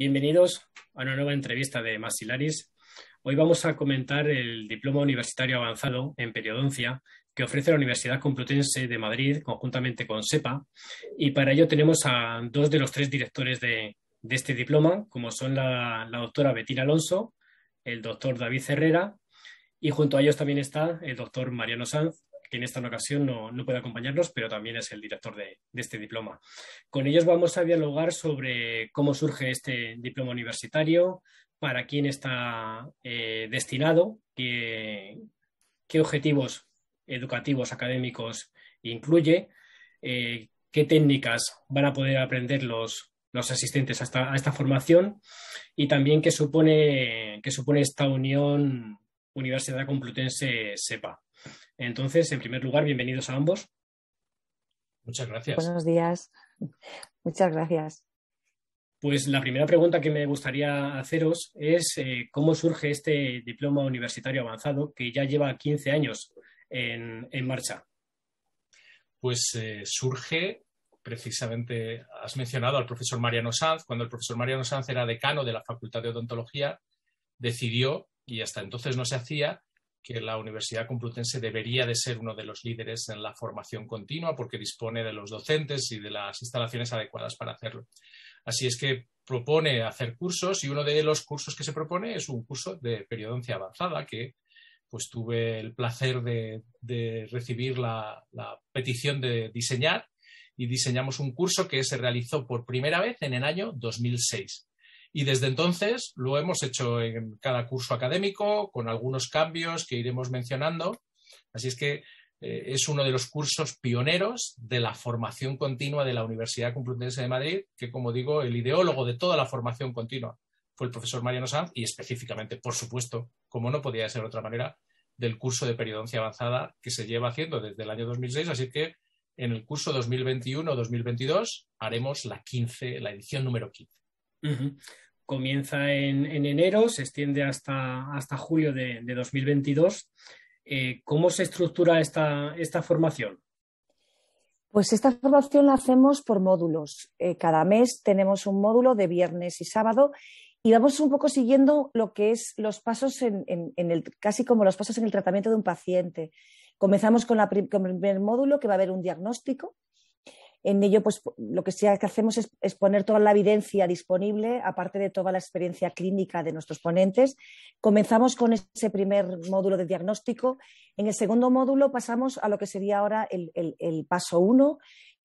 Bienvenidos a una nueva entrevista de Masilaris. Hoy vamos a comentar el Diploma Universitario Avanzado en Periodoncia que ofrece la Universidad Complutense de Madrid conjuntamente con SEPA. Y para ello tenemos a dos de los tres directores de, este diploma, como son la, la, doctora Betina Alonso, el doctor David Herrera y junto a ellos también está el doctor Mariano Sanz, que en esta ocasión no, puede acompañarnos, pero también es el director de, este diploma. Con ellos vamos a dialogar sobre cómo surge este diploma universitario, para quién está eh, destinado, qué, objetivos educativos, académicos incluye, eh, qué técnicas van a poder aprender los, asistentes a esta, formación y también qué supone, qué supone esta unión Universidad Complutense SEPA. Entonces, en primer lugar, bienvenidos a ambos. Muchas gracias. Buenos días. Muchas gracias. Pues la primera pregunta que me gustaría haceros es eh, cómo surge este diploma universitario avanzado que ya lleva 15 años en, marcha. Pues eh, surge precisamente, has mencionado al profesor Mariano Sanz, cuando el profesor Mariano Sanz era decano de la Facultad de Odontología, decidió, y hasta entonces no se hacía, que la Universidad Complutense debería de ser uno de los líderes en la formación continua porque dispone de los docentes y de las instalaciones adecuadas para hacerlo. Así es que propone hacer cursos y uno de los cursos que se propone es un curso de periodoncia avanzada que pues tuve el placer de, recibir la petición de diseñar y diseñamos un curso que se realizó por primera vez en el año 2006. Y desde entonces lo hemos hecho en cada curso académico, con algunos cambios que iremos mencionando. Así es que eh, es uno de los cursos pioneros de la formación continua de la Universidad Complutense de Madrid, que, como digo, el ideólogo de toda la formación continua fue el profesor Mariano Sanz y específicamente, por supuesto, como no podía ser de otra manera, del curso de periodoncia avanzada que se lleva haciendo desde el año 2006. Así que en el curso 2021-2022 haremos la 15, la edición número 15 comienza en, enero, se extiende hasta, julio de, 2022. Eh, ¿Cómo se estructura esta, formación? Pues esta formación la hacemos por módulos. Eh, cada mes tenemos un módulo de viernes y sábado y vamos un poco siguiendo lo que es los pasos casi como los pasos en el tratamiento de un paciente. Comenzamos con, con el primer módulo que va a haber un diagnóstico, en ello, pues lo que que hacemos es, poner toda la evidencia disponible, aparte de toda la experiencia clínica de nuestros ponentes. Comenzamos con ese primer módulo de diagnóstico. En el segundo módulo pasamos a lo que sería ahora el, paso uno,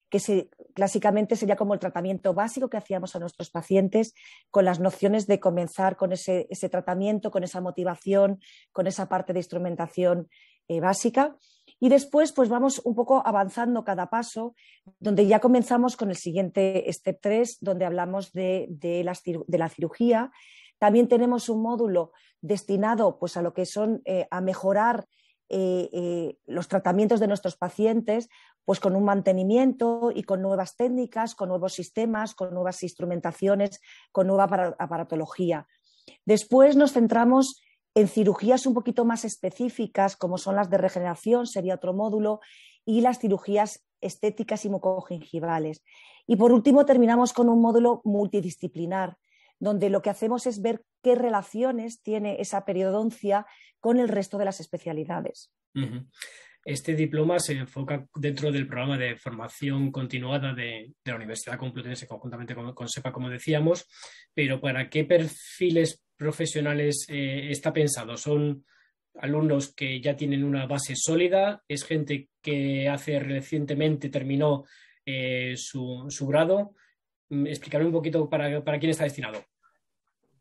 que clásicamente sería como el tratamiento básico que hacíamos a nuestros pacientes, con las nociones de comenzar con ese, tratamiento, con esa motivación, con esa parte de instrumentación eh, básica. Y después, pues vamos un poco avanzando cada paso, donde ya comenzamos con el siguiente step 3, donde hablamos de, la cirugía. También tenemos un módulo destinado pues, a lo que son eh, a mejorar eh, eh, los tratamientos de nuestros pacientes, pues con un mantenimiento y con nuevas técnicas, con nuevos sistemas, con nuevas instrumentaciones, con nueva aparatología. Después nos centramos en cirugías un poquito más específicas, como son las de regeneración, sería otro módulo, y las cirugías estéticas y mucogingivales. Y por último, terminamos con un módulo multidisciplinar, donde lo que hacemos es ver qué relaciones tiene esa periodoncia con el resto de las especialidades. Este diploma se enfoca dentro del programa de formación continuada de, la Universidad Complutense conjuntamente con, SEPA, como decíamos, pero ¿para qué perfiles profesionales eh, está pensado? ¿Son alumnos que ya tienen una base sólida? ¿Es gente que hace recientemente terminó eh, su, grado? Mm, Explicarme un poquito para, quién está destinado.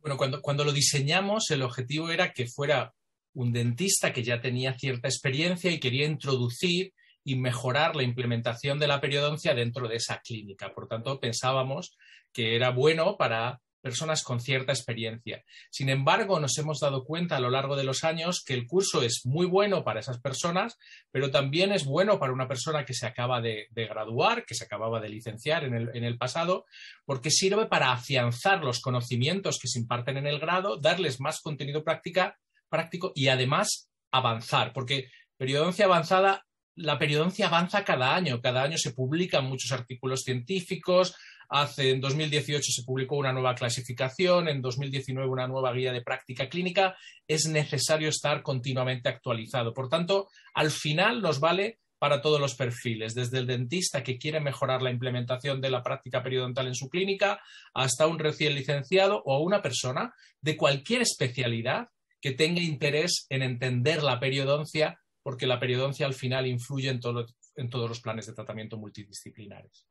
Bueno, cuando, lo diseñamos, el objetivo era que fuera un dentista que ya tenía cierta experiencia y quería introducir y mejorar la implementación de la periodoncia dentro de esa clínica. Por tanto, pensábamos que era bueno para personas con cierta experiencia. Sin embargo, nos hemos dado cuenta a lo largo de los años que el curso es muy bueno para esas personas, pero también es bueno para una persona que se acaba de, graduar, que se acababa de licenciar en el, pasado, porque sirve para afianzar los conocimientos que se imparten en el grado, darles más contenido práctica práctico y además avanzar, porque periodoncia avanzada, la periodoncia avanza cada año, cada año se publican muchos artículos científicos, hace en 2018 se publicó una nueva clasificación, en 2019 una nueva guía de práctica clínica, es necesario estar continuamente actualizado. Por tanto, al final nos vale para todos los perfiles, desde el dentista que quiere mejorar la implementación de la práctica periodontal en su clínica, hasta un recién licenciado o una persona de cualquier especialidad que tenga interés en entender la periodoncia, porque la periodoncia al final influye en, todos los planes de tratamiento multidisciplinares.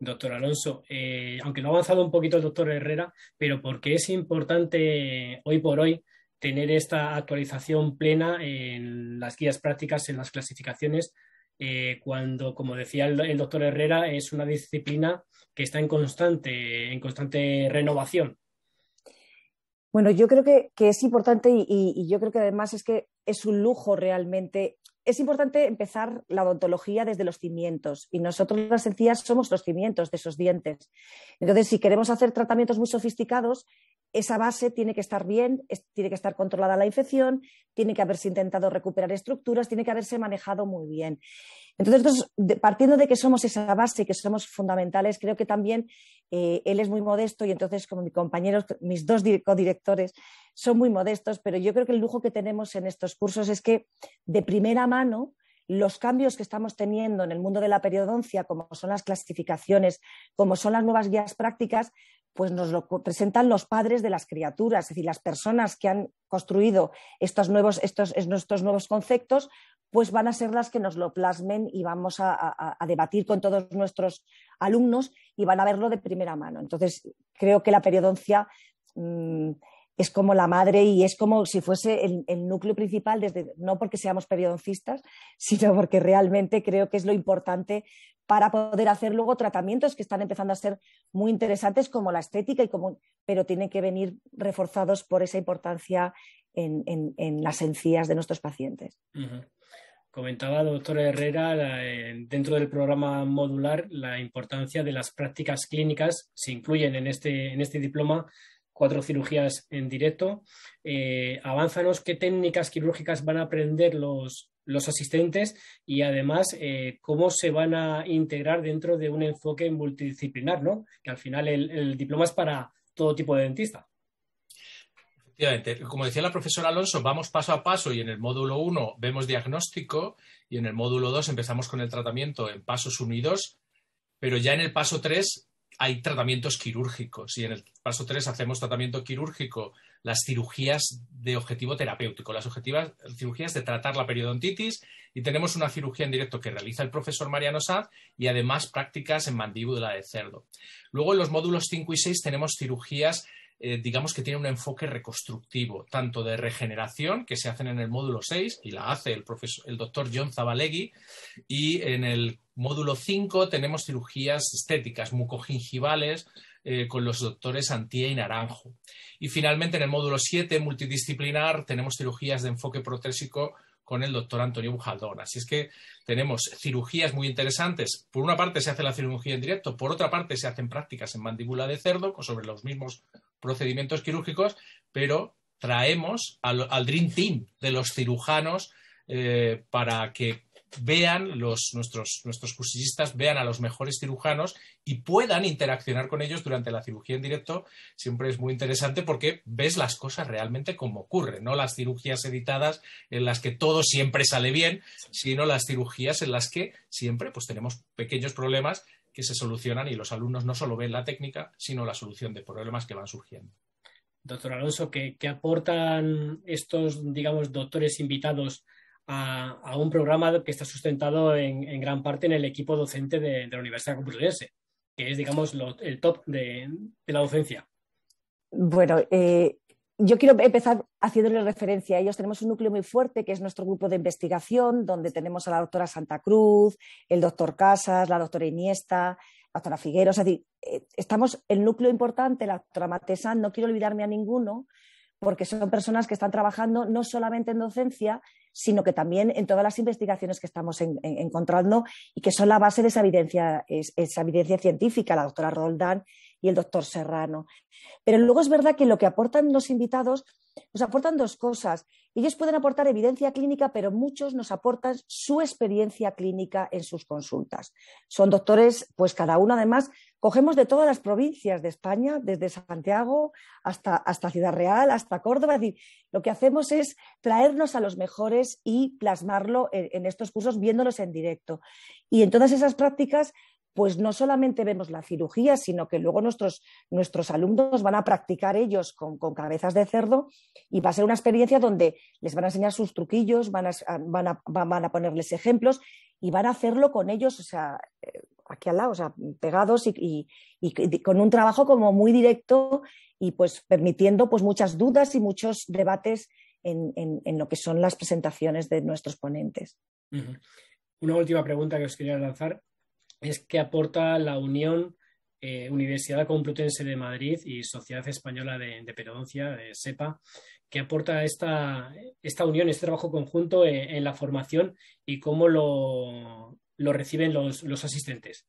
Doctor Alonso, eh, aunque no ha avanzado un poquito el doctor Herrera, pero porque es importante hoy por hoy tener esta actualización plena en las guías prácticas, en las clasificaciones, eh, cuando, como decía el, el, doctor Herrera, es una disciplina que está en constante, en constante renovación? Bueno, yo creo que, es importante y, y, yo creo que además es que es un lujo realmente. Es importante empezar la odontología desde los cimientos y nosotros las encías somos los cimientos de esos dientes. Entonces, si queremos hacer tratamientos muy sofisticados, esa base tiene que estar bien, tiene que estar controlada la infección, tiene que haberse intentado recuperar estructuras, tiene que haberse manejado muy bien. Entonces, partiendo de que somos esa base, y que somos fundamentales, creo que también eh, él es muy modesto y entonces, como mis compañeros, mis dos codirectores son muy modestos, pero yo creo que el lujo que tenemos en estos cursos es que de primera mano los cambios que estamos teniendo en el mundo de la periodoncia, como son las clasificaciones, como son las nuevas guías prácticas, pues nos lo presentan los padres de las criaturas, es decir, las personas que han construido estos nuevos, conceptos, pues van a ser las que nos lo plasmen y vamos a, debatir con todos nuestros alumnos y van a verlo de primera mano. Entonces, creo que la periodoncia mm, es como la madre y es como si fuese el, núcleo principal, no porque seamos periodoncistas, sino porque realmente creo que es lo importante para poder hacer luego tratamientos que están empezando a ser muy interesantes como la estética y como pero tienen que venir reforzados por esa importancia en, las encías de nuestros pacientes. Comentaba Comentaba, doctora Herrera, dentro del programa modular, la importancia de las prácticas clínicas. Se incluyen en este, en este diploma cuatro cirugías en directo. Eh, avánzanos qué técnicas quirúrgicas van a aprender los, los asistentes y además eh, cómo se van a integrar dentro de un enfoque multidisciplinar, ¿no? Que al final el, el diploma es para todo tipo de dentista. Efectivamente, como decía la profesora Alonso, vamos paso a paso y en el módulo 1 vemos diagnóstico y en el módulo 2 empezamos con el tratamiento en pasos unidos, pero ya en el paso 3 hay tratamientos quirúrgicos y en el paso 3 hacemos tratamiento quirúrgico, las cirugías de objetivo terapéutico, las objetivas, cirugías de tratar la periodontitis y tenemos una cirugía en directo que realiza el profesor Mariano Saz y además prácticas en mandíbula de cerdo. Luego en los módulos 5 y 6 tenemos cirugías eh, digamos que tienen un enfoque reconstructivo, tanto de regeneración, que se hacen en el módulo 6 y la hace el, profesor, el doctor John Zabalegui, y en el Módulo 5 tenemos cirugías estéticas, mucogingivales, eh, con los doctores Antía y Naranjo. Y finalmente, en el módulo 7, multidisciplinar, tenemos cirugías de enfoque protésico con el doctor Antonio Bujaldón. Así es que tenemos cirugías muy interesantes. Por una parte se hace la cirugía en directo, por otra parte se hacen prácticas en mandíbula de cerdo sobre los mismos procedimientos quirúrgicos, pero traemos al, Dream Team de los cirujanos eh, para que vean nuestros, nuestros cursillistas vean a los mejores cirujanos y puedan interaccionar con ellos durante la cirugía en directo, siempre es muy interesante porque ves las cosas realmente como ocurren, no las cirugías editadas en las que todo siempre sale bien, sino las cirugías en las que siempre pues tenemos pequeños problemas que se solucionan y los alumnos no solo ven la técnica, sino la solución de problemas que van surgiendo. Doctor Alonso, ¿qué, qué aportan estos, digamos, doctores invitados a, un programa que está sustentado en, gran parte en el equipo docente de, la Universidad Complutense, que es, digamos, el top de, la docencia. Bueno, eh, yo quiero empezar haciéndole referencia a ellos. Tenemos un núcleo muy fuerte que es nuestro grupo de investigación, donde tenemos a la doctora Santa Cruz, el doctor Casas, la doctora Iniesta, la doctora Figueroa, Es decir, eh, estamos el núcleo importante, la doctora Matesan. No quiero olvidarme a ninguno, porque son personas que están trabajando no solamente en docencia, sino que también en todas las investigaciones que estamos encontrando y que son la base de esa evidencia, esa evidencia científica, la doctora Roldán y el doctor Serrano. Pero luego es verdad que lo que aportan los invitados nos aportan dos cosas. Ellos pueden aportar evidencia clínica, pero muchos nos aportan su experiencia clínica en sus consultas. Son doctores, pues cada uno además Cogemos de todas las provincias de España, desde Santiago hasta, hasta Ciudad Real, hasta Córdoba. Es decir, lo que hacemos es traernos a los mejores y plasmarlo en, estos cursos viéndolos en directo. Y en todas esas prácticas pues no solamente vemos la cirugía, sino que luego nuestros, nuestros alumnos van a practicar ellos con, cabezas de cerdo y va a ser una experiencia donde les van a enseñar sus truquillos, van a, van, a, van a, ponerles ejemplos y van a hacerlo con ellos, aquí al lado, o sea, pegados y, con un trabajo como muy directo y pues permitiendo pues muchas dudas y muchos debates en, lo que son las presentaciones de nuestros ponentes. Una última pregunta que os quería lanzar es qué aporta la unión eh, Universidad Complutense de Madrid y Sociedad Española de, de de SEPA, qué aporta esta, unión, este trabajo conjunto eh, en la formación y cómo lo, lo reciben los, asistentes.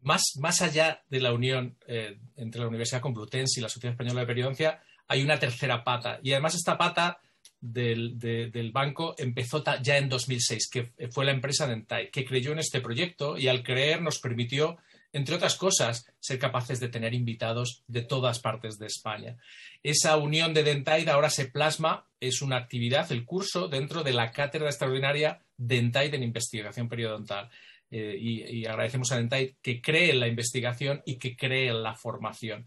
Más, más, allá de la unión eh, entre la Universidad Complutense y la Sociedad Española de Periodoncia, hay una tercera pata. Y además esta pata del, del banco empezó ya en 2006, que fue la empresa Dentai, que creyó en este proyecto y al creer nos permitió entre otras cosas, ser capaces de tener invitados de todas partes de España. Esa unión de Dentaid ahora se plasma, es una actividad, el curso, dentro de la cátedra extraordinaria Dentaid en investigación periodontal. Eh, y, agradecemos a Dentaid que cree en la investigación y que cree en la formación.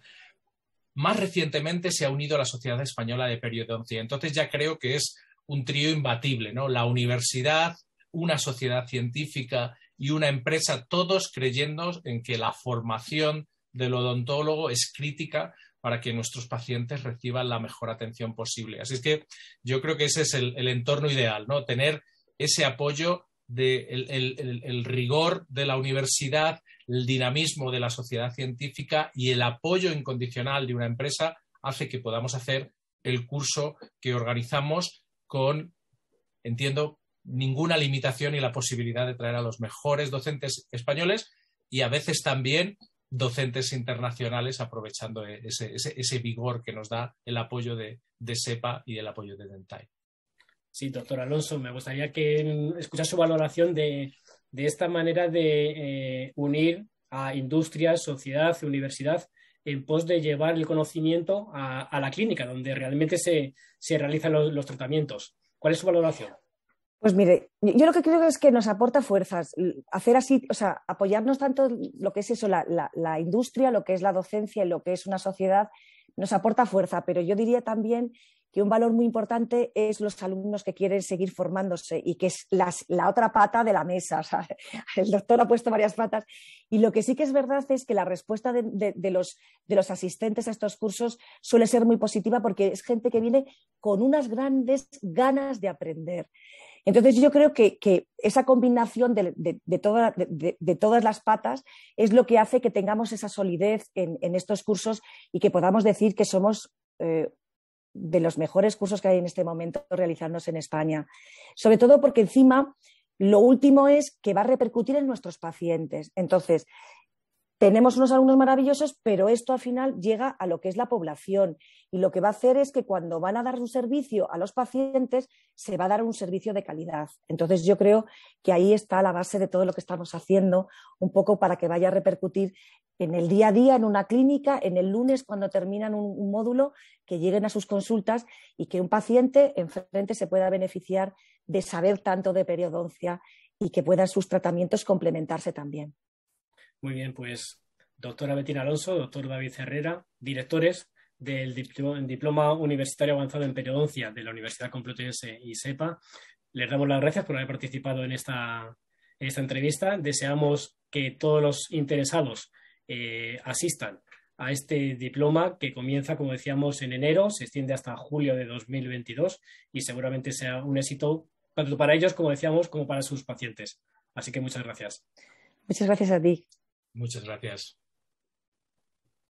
Más recientemente se ha unido a la Sociedad Española de Periodoncia. Entonces ya creo que es un trío imbatible, ¿no? La universidad, una sociedad científica y una empresa, todos creyendo en que la formación del odontólogo es crítica para que nuestros pacientes reciban la mejor atención posible. Así es que yo creo que ese es el, entorno ideal, ¿no? Tener ese apoyo del el, el, rigor de la universidad, el dinamismo de la sociedad científica y el apoyo incondicional de una empresa hace que podamos hacer el curso que organizamos con, entiendo, ninguna limitación y la posibilidad de traer a los mejores docentes españoles y a veces también docentes internacionales aprovechando e-, ese, vigor que nos da el apoyo de, de, SEPA y el apoyo de Dentai. Sí, doctor Alonso, me gustaría que escuchar su valoración de, esta manera de eh, unir a industria, sociedad, universidad en pos de llevar el conocimiento a, la clínica, donde realmente se, realizan los tratamientos. ¿Cuál es su valoración? Pues mire, yo lo que creo es que nos aporta fuerzas. Hacer así, o sea, apoyarnos tanto lo que es eso, la, industria, lo que es la docencia y lo que es una sociedad, nos aporta fuerza. Pero yo diría también que un valor muy importante es los alumnos que quieren seguir formándose y que es la otra pata de la mesa. el doctor ha puesto varias patas. Y lo que sí que es verdad es que la respuesta de los asistentes a estos cursos suele ser muy positiva porque es gente que viene con unas grandes ganas de aprender. Entonces yo creo que, esa combinación de, todas las patas es lo que hace que tengamos esa solidez en, estos cursos y que podamos decir que somos eh, de los mejores cursos que hay en este momento realizarnos en España. Sobre todo porque encima lo último es que va a repercutir en nuestros pacientes. Entonces, tenemos unos alumnos maravillosos, pero esto al final llega a lo que es la población y lo que va a hacer es que cuando van a dar un servicio a los pacientes, se va a dar un servicio de calidad. Entonces yo creo que ahí está la base de todo lo que estamos haciendo, un poco para que vaya a repercutir en el día a día, en una clínica, en el lunes cuando terminan un, módulo, que lleguen a sus consultas y que un paciente enfrente se pueda beneficiar de saber tanto de periodoncia y que puedan sus tratamientos complementarse también. Muy bien, pues doctora Betina Alonso, doctor David Herrera, directores del Diploma Universitario Avanzado en Periodoncia de la Universidad Complutense y SEPA. Les damos las gracias por haber participado en esta, entrevista. Deseamos que todos los interesados eh, asistan a este diploma que comienza, como decíamos, en enero, se extiende hasta julio de 2022 y seguramente sea un éxito tanto para ellos, como decíamos, como para sus pacientes. Así que muchas gracias. Muchas gracias a ti. Muchas gracias.